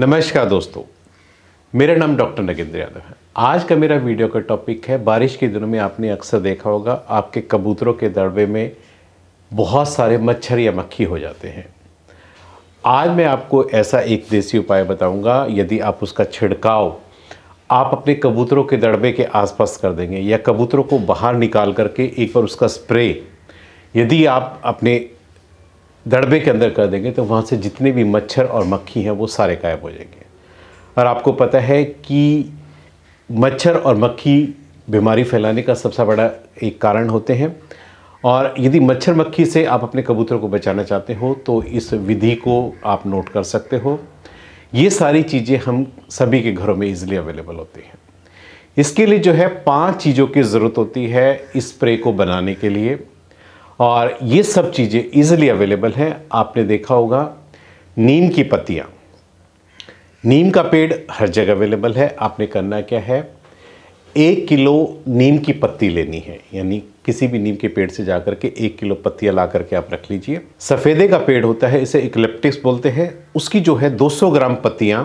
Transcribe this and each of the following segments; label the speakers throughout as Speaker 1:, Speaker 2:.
Speaker 1: नमस्कार दोस्तों मेरा नाम डॉक्टर नगेंद्र यादव है आज का मेरा वीडियो का टॉपिक है बारिश के दिनों में आपने अक्सर देखा होगा आपके कबूतरों के दड़बे में बहुत सारे मच्छर या मक्खी हो जाते हैं आज मैं आपको ऐसा एक देसी उपाय बताऊंगा यदि आप उसका छिड़काव आप अपने कबूतरों के दड़बे के आसपास कर देंगे या कबूतरों को बाहर निकाल करके एक बार उसका स्प्रे यदि आप अपने दड़बे के अंदर कर देंगे तो वहाँ से जितने भी मच्छर और मक्खी हैं वो सारे गायब हो जाएंगे और आपको पता है कि मच्छर और मक्खी बीमारी फैलाने का सबसे बड़ा एक कारण होते हैं और यदि मच्छर मक्खी से आप अपने कबूतर को बचाना चाहते हो तो इस विधि को आप नोट कर सकते हो ये सारी चीज़ें हम सभी के घरों में इजीली अवेलेबल होती हैं इसके लिए जो है पांच चीज़ों की ज़रूरत होती है इस स्प्रे को बनाने के लिए और ये सब चीज़ें ईजिली अवेलेबल हैं आपने देखा होगा नीम की पत्तियाँ नीम का पेड़ हर जगह अवेलेबल है आपने करना क्या है एक किलो नीम की पत्ती लेनी है यानी किसी भी नीम के पेड़ से जा करके एक किलो पत्तियाँ ला करके आप रख लीजिए सफ़ेदे का पेड़ होता है इसे इकलेप्टिक्स बोलते हैं उसकी जो है 200 ग्राम पत्तियाँ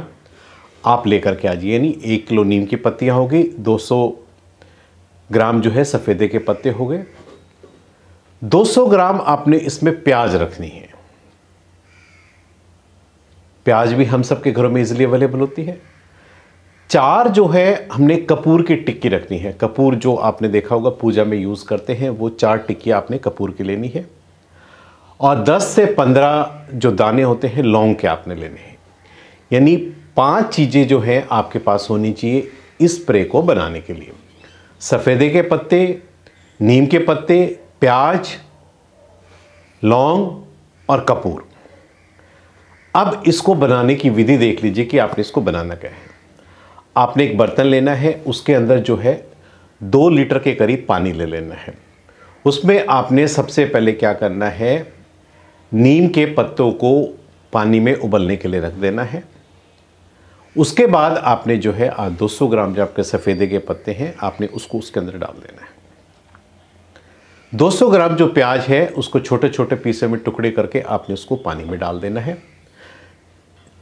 Speaker 1: आप लेकर के आ जाइए यानी एक किलो नीम की पत्तियाँ होगी 200 ग्राम जो है सफ़ेदे के पत्ते हो गए 200 ग्राम आपने इसमें प्याज रखनी है प्याज भी हम सबके घरों में इजिली अवेलेबल होती है चार जो है हमने कपूर की टिक्की रखनी है कपूर जो आपने देखा होगा पूजा में यूज़ करते हैं वो चार टिक्की आपने कपूर की लेनी है और 10 से 15 जो दाने होते हैं लौंग के आपने लेने हैं यानी पांच चीज़ें जो हैं आपके पास होनी चाहिए इस स्प्रे को बनाने के लिए सफ़ेदे के पत्ते नीम के पत्ते प्याज लौंग और कपूर अब इसको बनाने की विधि देख लीजिए कि आपने इसको बनाना क्या है आपने एक बर्तन लेना है उसके अंदर जो है दो लीटर के करीब पानी ले लेना है उसमें आपने सबसे पहले क्या करना है नीम के पत्तों को पानी में उबलने के लिए रख देना है उसके बाद आपने जो है 200 ग्राम जो आपके सफ़ेदे के पत्ते हैं आपने उसको उसके अंदर डाल देना है 200 ग्राम जो प्याज है उसको छोटे छोटे पीसे में टुकड़े करके आपने उसको पानी में डाल देना है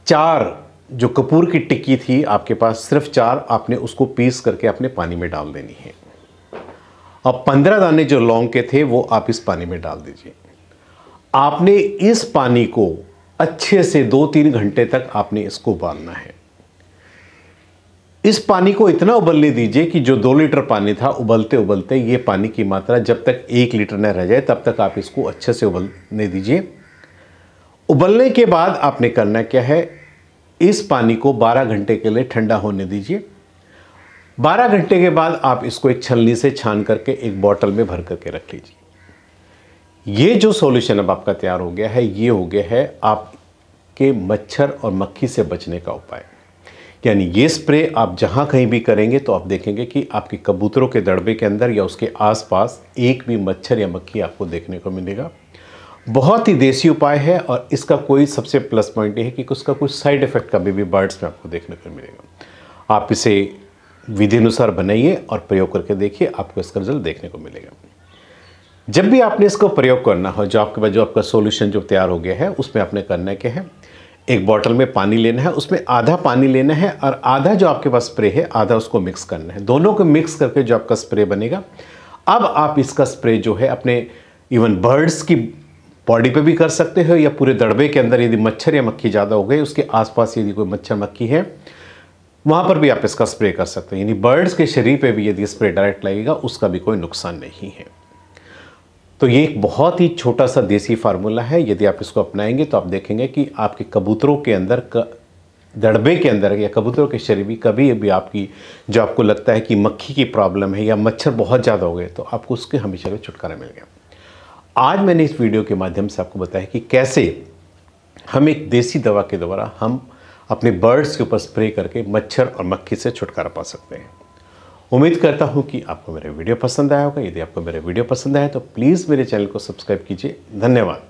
Speaker 1: चार जो कपूर की टिक्की थी आपके पास सिर्फ चार आपने उसको पीस करके आपने पानी में डाल देनी है और पंद्रह दाने जो लौंग के थे वो आप इस पानी में डाल दीजिए आपने इस पानी को अच्छे से दो तीन घंटे तक आपने इसको उबालना है इस पानी को इतना उबलने दीजिए कि जो दो लीटर पानी था उबलते उबलते ये पानी की मात्रा जब तक एक लीटर न रह जाए तब तक आप इसको अच्छे से उबलने दीजिए उबलने के बाद आपने करना क्या है इस पानी को 12 घंटे के लिए ठंडा होने दीजिए 12 घंटे के बाद आप इसको एक छलनी से छान करके एक बॉटल में भर करके रख लीजिए ये जो सॉल्यूशन अब आपका तैयार हो गया है ये हो गया है आपके मच्छर और मक्खी से बचने का उपाय यानी ये स्प्रे आप जहाँ कहीं भी करेंगे तो आप देखेंगे कि आपके कबूतरों के दड़बे के अंदर या उसके आसपास एक भी मच्छर या मक्खी आपको देखने को मिलेगा बहुत ही देसी उपाय है और इसका कोई सबसे प्लस पॉइंट ये है कि उसका कुछ साइड इफेक्ट कभी भी बर्ड्स में आपको देखने को मिलेगा आप इसे विधि अनुसार बनाइए और प्रयोग करके देखिए आपको इसका रिजल्ट देखने को मिलेगा जब भी आपने इसको प्रयोग करना हो जो आपके पास जो आपका सॉल्यूशन जो तैयार हो गया है उसमें आपने करने के हैं एक बॉटल में पानी लेना है उसमें आधा पानी लेना है और आधा जो आपके पास स्प्रे है आधा उसको मिक्स करना है दोनों को मिक्स करके जो आपका स्प्रे बनेगा अब आप इसका स्प्रे जो है अपने इवन बर्ड्स की बॉडी पे भी कर सकते हो या पूरे दड़बे के अंदर यदि मच्छर या मक्खी ज़्यादा हो गई उसके आसपास यदि कोई मच्छर मक्खी है वहाँ पर भी आप इसका स्प्रे कर सकते हो यानी बर्ड्स के शरीर पे भी यदि स्प्रे डायरेक्ट लगेगा उसका भी कोई नुकसान नहीं है तो ये एक बहुत ही छोटा सा देसी फार्मूला है यदि आप इसको अपनाएंगे तो आप देखेंगे कि आपके कबूतरों के अंदर दड़बे के अंदर या कबूतरों के शरीर में कभी भी आपकी जो आपको लगता है कि मक्खी की प्रॉब्लम है या मच्छर बहुत ज़्यादा हो गए तो आपको उसके हमेशा का छुटकारा मिल गया आज मैंने इस वीडियो के माध्यम से आपको बताया कि कैसे हम एक देसी दवा के द्वारा हम अपने बर्ड्स के ऊपर स्प्रे करके मच्छर और मक्खी से छुटकारा पा सकते हैं उम्मीद करता हूँ कि आपको मेरा वीडियो पसंद आया होगा यदि आपको मेरा वीडियो पसंद आए तो प्लीज़ मेरे चैनल को सब्सक्राइब कीजिए धन्यवाद